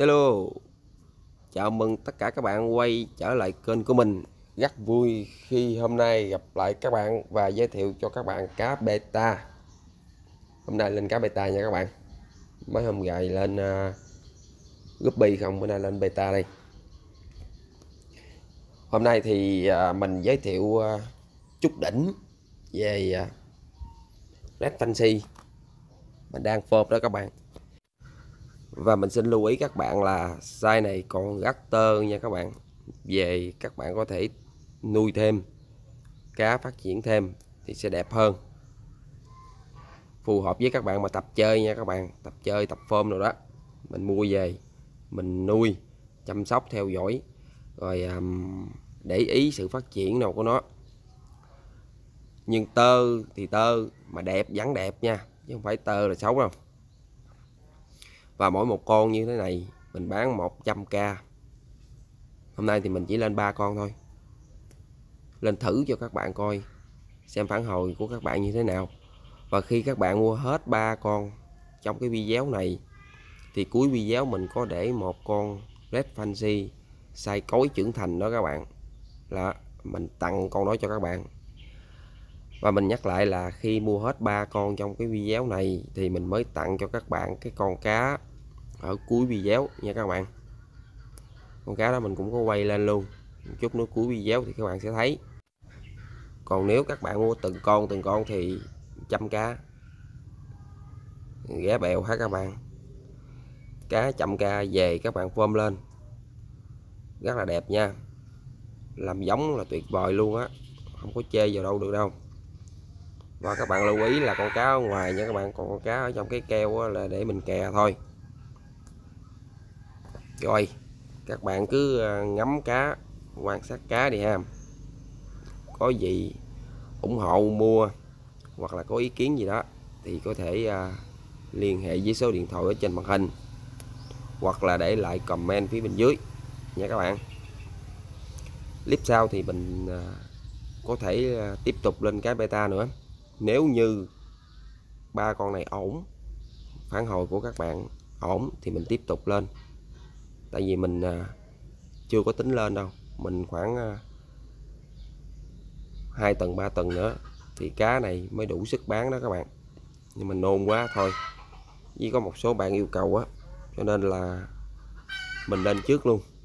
Hello Chào mừng tất cả các bạn quay trở lại kênh của mình Rất vui khi hôm nay gặp lại các bạn và giới thiệu cho các bạn cá beta Hôm nay lên cá beta nha các bạn Mấy hôm gài lên uh, à, guppy không, bữa nay lên beta đây Hôm nay thì uh, mình giới thiệu uh, à, chút đỉnh về uh, Red Fancy Mình đang phôm đó các bạn và mình xin lưu ý các bạn là size này còn rất tơ nha các bạn về các bạn có thể nuôi thêm cá phát triển thêm thì sẽ đẹp hơn phù hợp với các bạn mà tập chơi nha các bạn tập chơi tập phôm rồi đó mình mua về mình nuôi chăm sóc theo dõi rồi um, để ý sự phát triển nào của nó nhưng tơ thì tơ mà đẹp vẫn đẹp nha chứ không phải tơ là xấu đâu và mỗi một con như thế này mình bán 100k hôm nay thì mình chỉ lên ba con thôi lên thử cho các bạn coi xem phản hồi của các bạn như thế nào và khi các bạn mua hết ba con trong cái video này thì cuối video mình có để một con Red Fancy sai cối trưởng thành đó các bạn là mình tặng con đó cho các bạn và mình nhắc lại là khi mua hết ba con trong cái video này thì mình mới tặng cho các bạn cái con cá ở cuối video nha các bạn con cá đó mình cũng có quay lên luôn chút nữa cuối video thì các bạn sẽ thấy còn nếu các bạn mua từng con từng con thì chăm cá ghé bèo hả các bạn cá chậm ca về các bạn phom lên rất là đẹp nha làm giống là tuyệt vời luôn á không có chê vào đâu được đâu và các bạn lưu ý là con cá ở ngoài nha các bạn còn con cá ở trong cái keo là để mình kè thôi rồi các bạn cứ ờ, ngắm cá quan sát cá đi ha có gì ủng hộ mua hoặc là có ý kiến gì đó thì có thể ờ, liên hệ với số điện thoại ở trên màn hình hoặc là để lại comment phía bên dưới nha các bạn clip sau thì mình ờ, có thể tiếp tục lên cái beta nữa nếu như ba con này ổn phản hồi của các bạn ổn thì mình tiếp tục lên tại vì mình à, chưa có tính lên đâu mình khoảng 2 à, tầng 3 tầng nữa thì cá này mới đủ sức bán đó các bạn nhưng mình nôn quá thôi chỉ có một số bạn yêu cầu á cho nên là mình lên trước luôn